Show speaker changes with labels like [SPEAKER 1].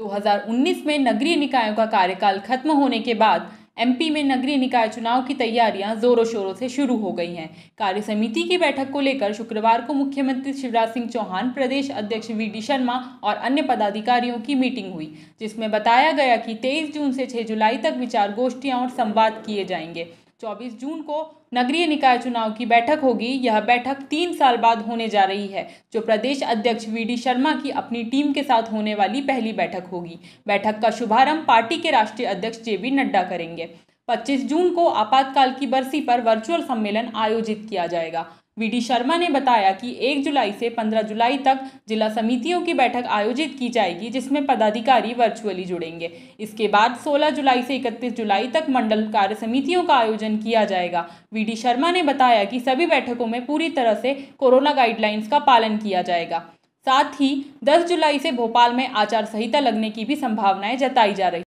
[SPEAKER 1] 2019 में नगरीय निकायों का कार्यकाल खत्म होने के बाद एमपी में नगरीय निकाय चुनाव की तैयारियां जोरों शोरों से शुरू हो गई हैं कार्य समिति की बैठक को लेकर शुक्रवार को मुख्यमंत्री शिवराज सिंह चौहान प्रदेश अध्यक्ष वी डी शर्मा और अन्य पदाधिकारियों की मीटिंग हुई जिसमें बताया गया कि 23 जून से 6 जुलाई तक विचार गोष्ठियां और संवाद किए जाएंगे चौबीस जून को नगरीय निकाय चुनाव की बैठक होगी यह बैठक तीन साल बाद होने जा रही है जो प्रदेश अध्यक्ष वी डी शर्मा की अपनी टीम के साथ होने वाली पहली बैठक होगी बैठक का शुभारंभ पार्टी के राष्ट्रीय अध्यक्ष जे पी नड्डा करेंगे 25 जून को आपातकाल की बरसी पर वर्चुअल सम्मेलन आयोजित किया जाएगा वीडी शर्मा ने बताया कि 1 जुलाई से 15 जुलाई तक जिला समितियों की बैठक आयोजित की जाएगी जिसमें पदाधिकारी वर्चुअली जुड़ेंगे इसके बाद 16 जुलाई से 31 जुलाई तक मंडल कार्य समितियों का आयोजन किया जाएगा वीडी शर्मा ने बताया कि सभी बैठकों में पूरी तरह से कोरोना गाइडलाइंस का पालन किया जाएगा साथ ही दस जुलाई से भोपाल में आचार संहिता लगने की भी संभावनाएं जताई जा रही